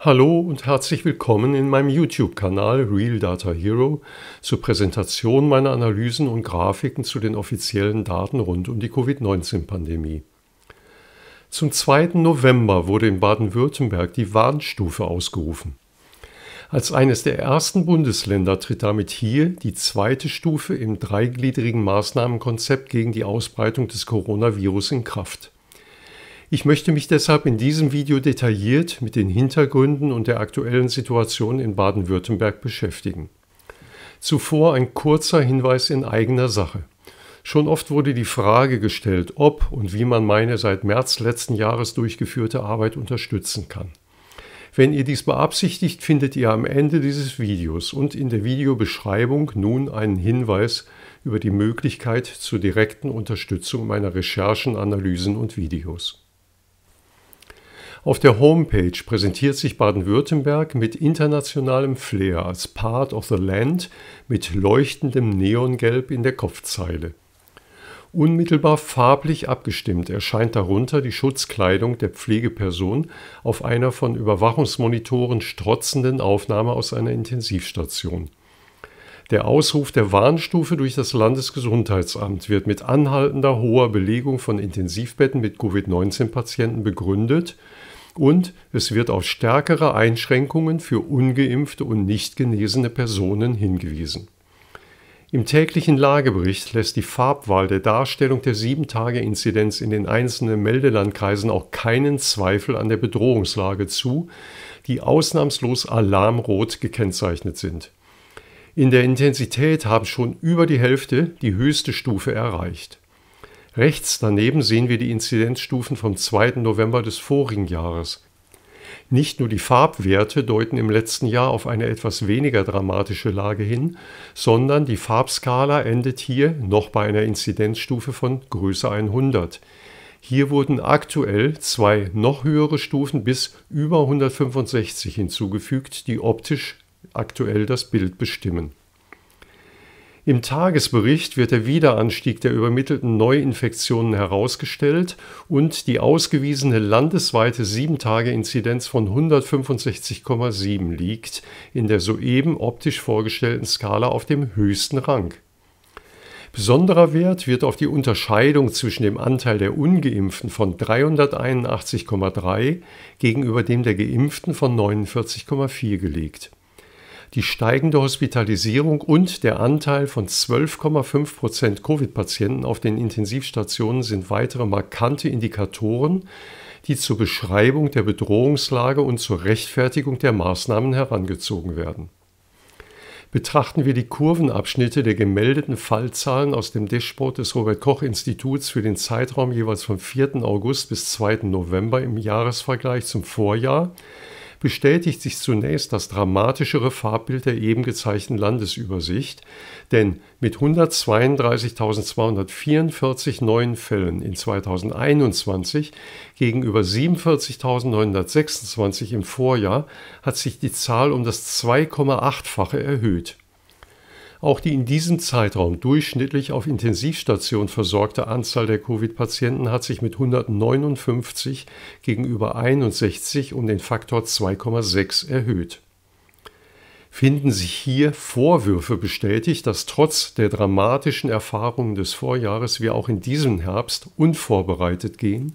Hallo und herzlich willkommen in meinem YouTube-Kanal Real Data Hero zur Präsentation meiner Analysen und Grafiken zu den offiziellen Daten rund um die Covid-19-Pandemie. Zum 2. November wurde in Baden-Württemberg die Warnstufe ausgerufen. Als eines der ersten Bundesländer tritt damit hier die zweite Stufe im dreigliedrigen Maßnahmenkonzept gegen die Ausbreitung des Coronavirus in Kraft. Ich möchte mich deshalb in diesem Video detailliert mit den Hintergründen und der aktuellen Situation in Baden-Württemberg beschäftigen. Zuvor ein kurzer Hinweis in eigener Sache. Schon oft wurde die Frage gestellt, ob und wie man meine seit März letzten Jahres durchgeführte Arbeit unterstützen kann. Wenn ihr dies beabsichtigt, findet ihr am Ende dieses Videos und in der Videobeschreibung nun einen Hinweis über die Möglichkeit zur direkten Unterstützung meiner Recherchen, Analysen und Videos. Auf der Homepage präsentiert sich Baden-Württemberg mit internationalem Flair als Part of the Land mit leuchtendem Neongelb in der Kopfzeile. Unmittelbar farblich abgestimmt erscheint darunter die Schutzkleidung der Pflegeperson auf einer von Überwachungsmonitoren strotzenden Aufnahme aus einer Intensivstation. Der Ausruf der Warnstufe durch das Landesgesundheitsamt wird mit anhaltender hoher Belegung von Intensivbetten mit Covid-19-Patienten begründet, und es wird auf stärkere Einschränkungen für ungeimpfte und nicht genesene Personen hingewiesen. Im täglichen Lagebericht lässt die Farbwahl der Darstellung der 7-Tage-Inzidenz in den einzelnen Meldelandkreisen auch keinen Zweifel an der Bedrohungslage zu, die ausnahmslos alarmrot gekennzeichnet sind. In der Intensität haben schon über die Hälfte die höchste Stufe erreicht. Rechts daneben sehen wir die Inzidenzstufen vom 2. November des vorigen Jahres. Nicht nur die Farbwerte deuten im letzten Jahr auf eine etwas weniger dramatische Lage hin, sondern die Farbskala endet hier noch bei einer Inzidenzstufe von Größe 100. Hier wurden aktuell zwei noch höhere Stufen bis über 165 hinzugefügt, die optisch aktuell das Bild bestimmen. Im Tagesbericht wird der Wiederanstieg der übermittelten Neuinfektionen herausgestellt und die ausgewiesene landesweite 7-Tage-Inzidenz von 165,7 liegt in der soeben optisch vorgestellten Skala auf dem höchsten Rang. Besonderer Wert wird auf die Unterscheidung zwischen dem Anteil der ungeimpften von 381,3 gegenüber dem der geimpften von 49,4 gelegt die steigende Hospitalisierung und der Anteil von 12,5 Prozent Covid-Patienten auf den Intensivstationen sind weitere markante Indikatoren, die zur Beschreibung der Bedrohungslage und zur Rechtfertigung der Maßnahmen herangezogen werden. Betrachten wir die Kurvenabschnitte der gemeldeten Fallzahlen aus dem Dashboard des Robert Koch Instituts für den Zeitraum jeweils vom 4. August bis 2. November im Jahresvergleich zum Vorjahr, bestätigt sich zunächst das dramatischere Farbbild der eben gezeichneten Landesübersicht, denn mit 132.244 neuen Fällen in 2021 gegenüber 47.926 im Vorjahr hat sich die Zahl um das 2,8-fache erhöht. Auch die in diesem Zeitraum durchschnittlich auf Intensivstation versorgte Anzahl der Covid-Patienten hat sich mit 159 gegenüber 61 um den Faktor 2,6 erhöht finden sich hier Vorwürfe bestätigt, dass trotz der dramatischen Erfahrungen des Vorjahres wir auch in diesem Herbst unvorbereitet gehen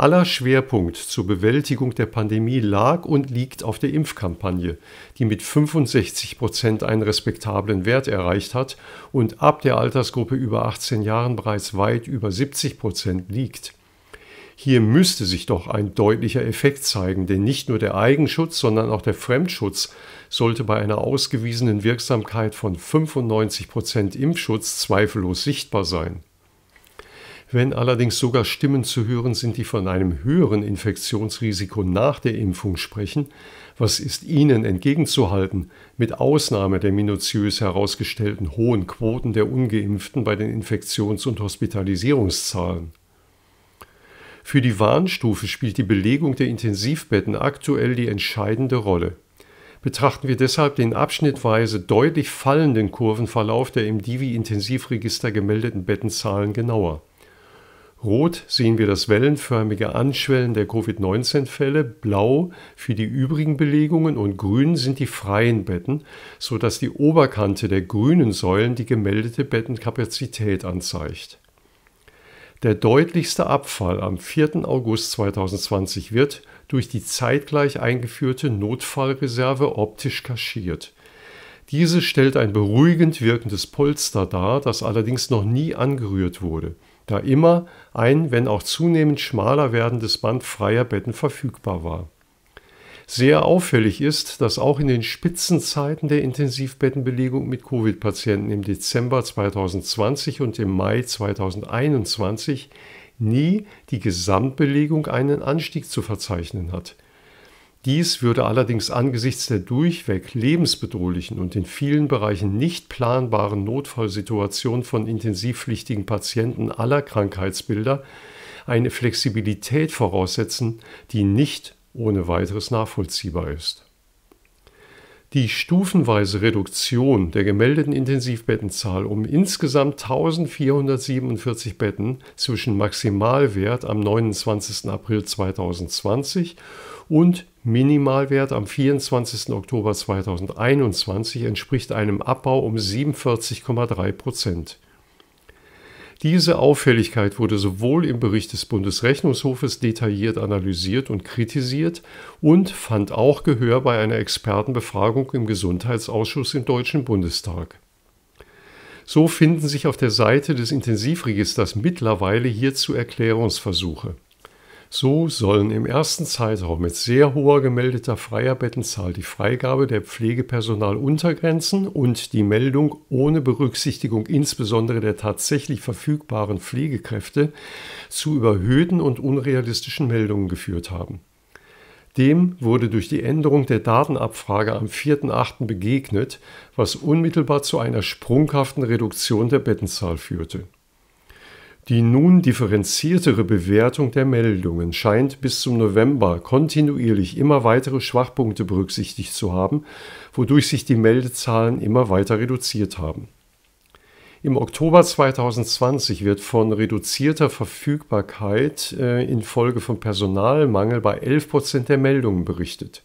aller Schwerpunkt zur Bewältigung der Pandemie lag und liegt auf der Impfkampagne, die mit 65 Prozent einen respektablen Wert erreicht hat und ab der Altersgruppe über 18 Jahren bereits weit über 70 Prozent liegt. Hier müsste sich doch ein deutlicher Effekt zeigen, denn nicht nur der Eigenschutz, sondern auch der Fremdschutz sollte bei einer ausgewiesenen Wirksamkeit von 95% Impfschutz zweifellos sichtbar sein. Wenn allerdings sogar Stimmen zu hören sind, die von einem höheren Infektionsrisiko nach der Impfung sprechen, was ist ihnen entgegenzuhalten, mit Ausnahme der minutiös herausgestellten hohen Quoten der ungeimpften bei den Infektions- und Hospitalisierungszahlen? Für die Warnstufe spielt die Belegung der Intensivbetten aktuell die entscheidende Rolle betrachten wir deshalb den abschnittweise deutlich fallenden Kurvenverlauf der im Divi-Intensivregister gemeldeten Bettenzahlen genauer. Rot sehen wir das wellenförmige Anschwellen der Covid-19-Fälle, blau für die übrigen Belegungen und grün sind die freien Betten, sodass die Oberkante der grünen Säulen die gemeldete Bettenkapazität anzeigt. Der deutlichste Abfall am 4. August 2020 wird durch die zeitgleich eingeführte Notfallreserve optisch kaschiert. Diese stellt ein beruhigend wirkendes Polster dar, das allerdings noch nie angerührt wurde da immer ein, wenn auch zunehmend schmaler werdendes Band freier Betten verfügbar war. Sehr auffällig ist, dass auch in den Spitzenzeiten der Intensivbettenbelegung mit Covid-Patienten im Dezember 2020 und im Mai 2021 nie die Gesamtbelegung einen Anstieg zu verzeichnen hat – dies würde allerdings angesichts der durchweg lebensbedrohlichen und in vielen Bereichen nicht planbaren Notfallsituation von intensivpflichtigen Patienten aller Krankheitsbilder eine Flexibilität voraussetzen, die nicht ohne weiteres nachvollziehbar ist. Die stufenweise Reduktion der gemeldeten Intensivbettenzahl um insgesamt 1447 Betten zwischen Maximalwert am 29. April 2020 und Minimalwert am 24. Oktober 2021 entspricht einem Abbau um 47,3 Prozent. Diese Auffälligkeit wurde sowohl im Bericht des Bundesrechnungshofes detailliert analysiert und kritisiert und fand auch Gehör bei einer Expertenbefragung im Gesundheitsausschuss im Deutschen Bundestag. So finden sich auf der Seite des Intensivregisters mittlerweile hierzu Erklärungsversuche. So sollen im ersten Zeitraum mit sehr hoher gemeldeter freier Bettenzahl die Freigabe der Pflegepersonaluntergrenzen und die Meldung ohne Berücksichtigung insbesondere der tatsächlich verfügbaren Pflegekräfte zu überhöhten und unrealistischen Meldungen geführt haben. Dem wurde durch die Änderung der Datenabfrage am 4.8. begegnet, was unmittelbar zu einer sprunghaften Reduktion der Bettenzahl führte. Die nun differenziertere Bewertung der Meldungen scheint bis zum November kontinuierlich immer weitere Schwachpunkte berücksichtigt zu haben, wodurch sich die Meldezahlen immer weiter reduziert haben. Im Oktober 2020 wird von reduzierter Verfügbarkeit äh, infolge von Personalmangel bei 11 Prozent der Meldungen berichtet.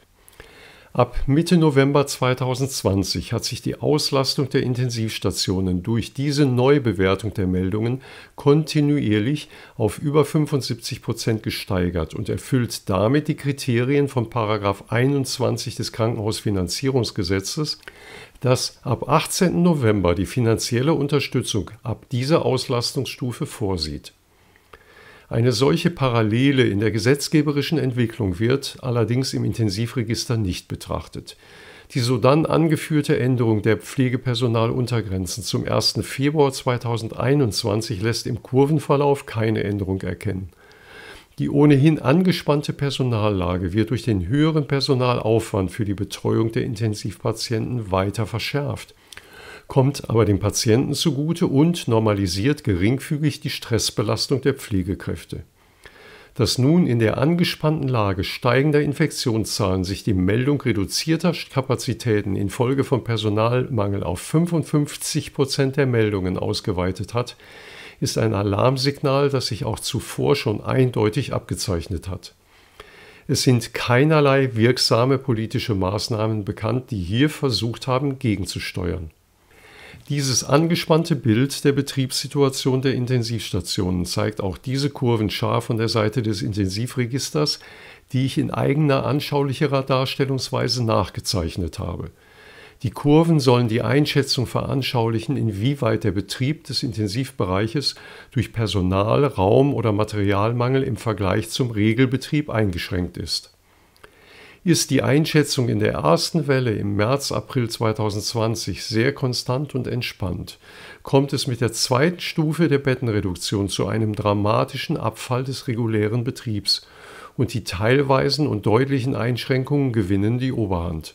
Ab Mitte November 2020 hat sich die Auslastung der Intensivstationen durch diese Neubewertung der Meldungen kontinuierlich auf über 75 Prozent gesteigert und erfüllt damit die Kriterien von 21 des Krankenhausfinanzierungsgesetzes, das ab 18. November die finanzielle Unterstützung ab dieser Auslastungsstufe vorsieht. Eine solche Parallele in der gesetzgeberischen Entwicklung wird allerdings im Intensivregister nicht betrachtet. Die sodann angeführte Änderung der Pflegepersonaluntergrenzen zum 1. Februar 2021 lässt im Kurvenverlauf keine Änderung erkennen. Die ohnehin angespannte Personallage wird durch den höheren Personalaufwand für die Betreuung der Intensivpatienten weiter verschärft kommt aber dem Patienten zugute und normalisiert geringfügig die Stressbelastung der Pflegekräfte. Dass nun in der angespannten Lage steigender Infektionszahlen sich die Meldung reduzierter Kapazitäten infolge von Personalmangel auf 55 Prozent der Meldungen ausgeweitet hat, ist ein Alarmsignal, das sich auch zuvor schon eindeutig abgezeichnet hat. Es sind keinerlei wirksame politische Maßnahmen bekannt, die hier versucht haben, gegenzusteuern. Dieses angespannte Bild der Betriebssituation der Intensivstationen zeigt auch diese Kurven scharf von der Seite des Intensivregisters, die ich in eigener anschaulicherer Darstellungsweise nachgezeichnet habe. Die Kurven sollen die Einschätzung veranschaulichen, inwieweit der Betrieb des Intensivbereiches durch Personal, Raum oder Materialmangel im Vergleich zum Regelbetrieb eingeschränkt ist ist die Einschätzung in der ersten Welle im März, April 2020 sehr konstant und entspannt, kommt es mit der zweiten Stufe der Bettenreduktion zu einem dramatischen Abfall des regulären Betriebs und die teilweisen und deutlichen Einschränkungen gewinnen die Oberhand.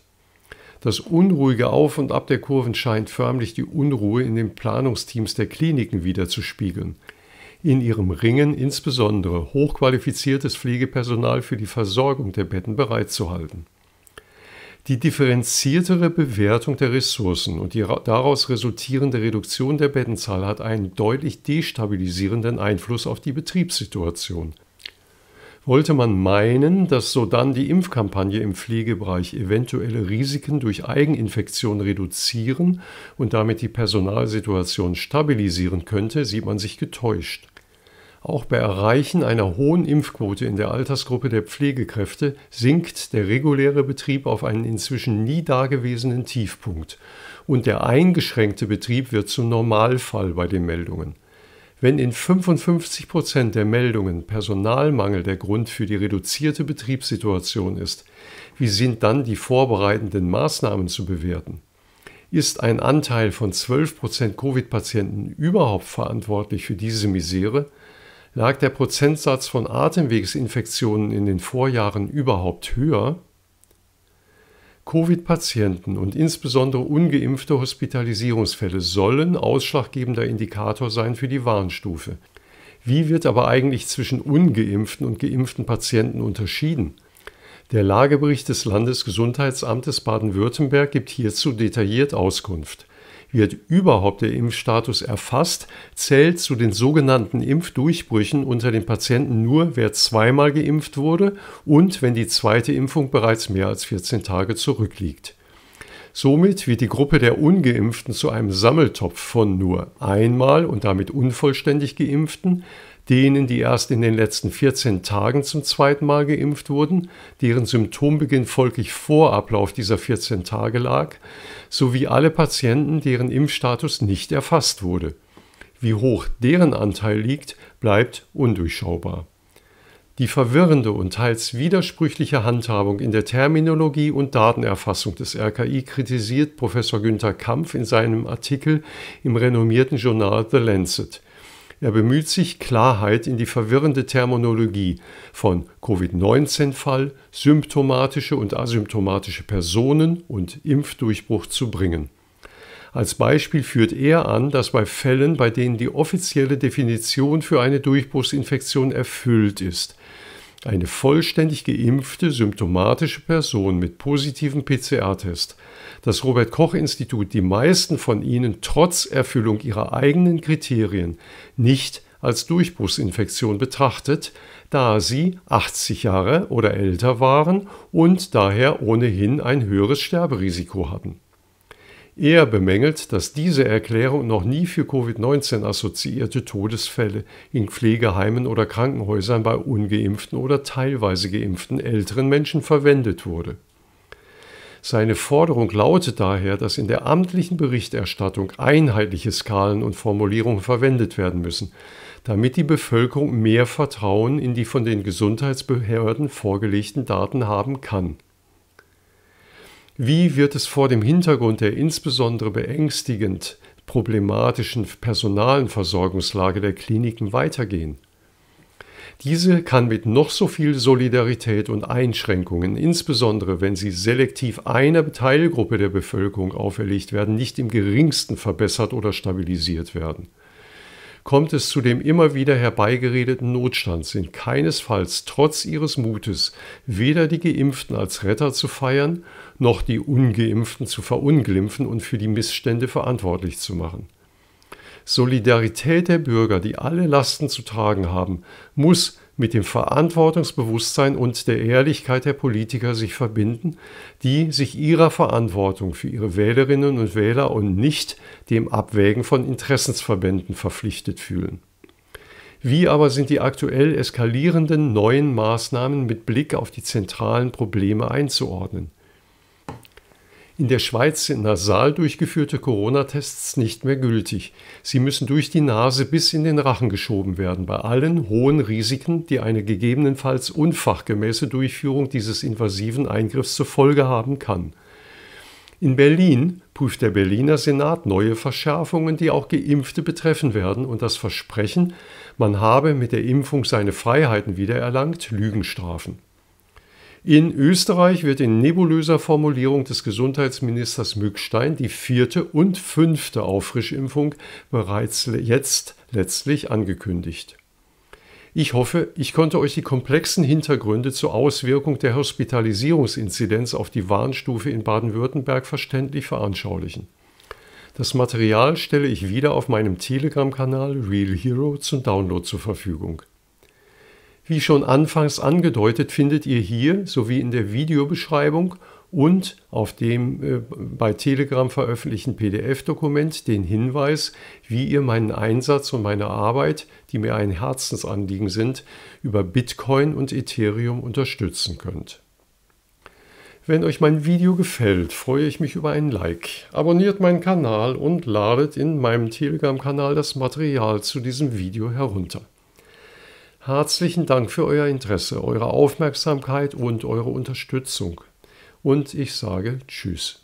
Das unruhige Auf und Ab der Kurven scheint förmlich die Unruhe in den Planungsteams der Kliniken wiederzuspiegeln in ihrem Ringen insbesondere hochqualifiziertes Pflegepersonal für die Versorgung der Betten bereitzuhalten. Die differenziertere Bewertung der Ressourcen und die daraus resultierende Reduktion der Bettenzahl hat einen deutlich destabilisierenden Einfluss auf die Betriebssituation. Wollte man meinen, dass sodann die Impfkampagne im Pflegebereich eventuelle Risiken durch Eigeninfektion reduzieren und damit die Personalsituation stabilisieren könnte, sieht man sich getäuscht. Auch bei Erreichen einer hohen Impfquote in der Altersgruppe der Pflegekräfte sinkt der reguläre Betrieb auf einen inzwischen nie dagewesenen Tiefpunkt und der eingeschränkte Betrieb wird zum Normalfall bei den Meldungen. Wenn in 55 Prozent der Meldungen Personalmangel der Grund für die reduzierte Betriebssituation ist, wie sind dann die vorbereitenden Maßnahmen zu bewerten? Ist ein Anteil von 12 Prozent Covid-Patienten überhaupt verantwortlich für diese Misere? lag der Prozentsatz von Atemwegsinfektionen in den Vorjahren überhaupt höher, Covid-Patienten und insbesondere ungeimpfte Hospitalisierungsfälle sollen ausschlaggebender Indikator sein für die Warnstufe. Wie wird aber eigentlich zwischen ungeimpften und geimpften Patienten unterschieden? Der Lagebericht des Landesgesundheitsamtes Baden-Württemberg gibt hierzu detailliert Auskunft. Wird überhaupt der Impfstatus erfasst, zählt zu den sogenannten Impfdurchbrüchen unter den Patienten nur, wer zweimal geimpft wurde und wenn die zweite Impfung bereits mehr als 14 Tage zurückliegt. Somit wird die Gruppe der Ungeimpften zu einem Sammeltopf von nur einmal und damit unvollständig geimpften, denen, die erst in den letzten 14 Tagen zum zweiten Mal geimpft wurden, deren Symptombeginn folglich vor Ablauf dieser 14 Tage lag, sowie alle Patienten, deren Impfstatus nicht erfasst wurde. Wie hoch deren Anteil liegt, bleibt undurchschaubar. Die verwirrende und teils widersprüchliche Handhabung in der Terminologie und Datenerfassung des RKI kritisiert Professor Günther Kampf in seinem Artikel im renommierten Journal The Lancet – er bemüht sich, Klarheit in die verwirrende Terminologie von Covid-19-Fall, symptomatische und asymptomatische Personen und Impfdurchbruch zu bringen. Als Beispiel führt er an, dass bei Fällen, bei denen die offizielle Definition für eine Durchbruchsinfektion erfüllt ist, eine vollständig geimpfte, symptomatische Person mit positivem PCR-Test, das Robert Koch Institut die meisten von ihnen trotz Erfüllung ihrer eigenen Kriterien nicht als Durchbruchsinfektion betrachtet, da sie 80 Jahre oder älter waren und daher ohnehin ein höheres Sterberisiko hatten. Er bemängelt, dass diese Erklärung noch nie für Covid-19 assoziierte Todesfälle in Pflegeheimen oder Krankenhäusern bei ungeimpften oder teilweise geimpften älteren Menschen verwendet wurde. Seine Forderung lautet daher, dass in der amtlichen Berichterstattung einheitliche Skalen und Formulierungen verwendet werden müssen, damit die Bevölkerung mehr Vertrauen in die von den Gesundheitsbehörden vorgelegten Daten haben kann. Wie wird es vor dem Hintergrund der insbesondere beängstigend problematischen Personalversorgungslage der Kliniken weitergehen? Diese kann mit noch so viel Solidarität und Einschränkungen, insbesondere wenn sie selektiv einer Teilgruppe der Bevölkerung auferlegt werden, nicht im geringsten verbessert oder stabilisiert werden kommt es zu dem immer wieder herbeigeredeten Notstand, sind keinesfalls trotz ihres Mutes weder die Geimpften als Retter zu feiern, noch die Ungeimpften zu verunglimpfen und für die Missstände verantwortlich zu machen. Solidarität der Bürger, die alle Lasten zu tragen haben, muss mit dem Verantwortungsbewusstsein und der Ehrlichkeit der Politiker sich verbinden, die sich ihrer Verantwortung für ihre Wählerinnen und Wähler und nicht dem Abwägen von Interessensverbänden verpflichtet fühlen. Wie aber sind die aktuell eskalierenden neuen Maßnahmen mit Blick auf die zentralen Probleme einzuordnen? In der Schweiz sind nasal durchgeführte Corona-Tests nicht mehr gültig. Sie müssen durch die Nase bis in den Rachen geschoben werden, bei allen hohen Risiken, die eine gegebenenfalls unfachgemäße Durchführung dieses invasiven Eingriffs zur Folge haben kann. In Berlin prüft der Berliner Senat neue Verschärfungen, die auch Geimpfte betreffen werden und das Versprechen, man habe mit der Impfung seine Freiheiten wiedererlangt, Lügenstrafen. In Österreich wird in nebulöser Formulierung des Gesundheitsministers Mückstein die vierte und fünfte Auffrischimpfung bereits jetzt letztlich angekündigt. Ich hoffe, ich konnte euch die komplexen Hintergründe zur Auswirkung der Hospitalisierungsinzidenz auf die Warnstufe in Baden-Württemberg verständlich veranschaulichen. Das Material stelle ich wieder auf meinem Telegram-Kanal Real Hero zum Download zur Verfügung. Wie schon anfangs angedeutet, findet ihr hier sowie in der Videobeschreibung und auf dem äh, bei Telegram veröffentlichten PDF-Dokument den Hinweis, wie ihr meinen Einsatz und meine Arbeit, die mir ein Herzensanliegen sind, über Bitcoin und Ethereum unterstützen könnt. Wenn euch mein Video gefällt, freue ich mich über ein Like. Abonniert meinen Kanal und ladet in meinem Telegram-Kanal das Material zu diesem Video herunter. Herzlichen Dank für euer Interesse, eure Aufmerksamkeit und eure Unterstützung. Und ich sage Tschüss.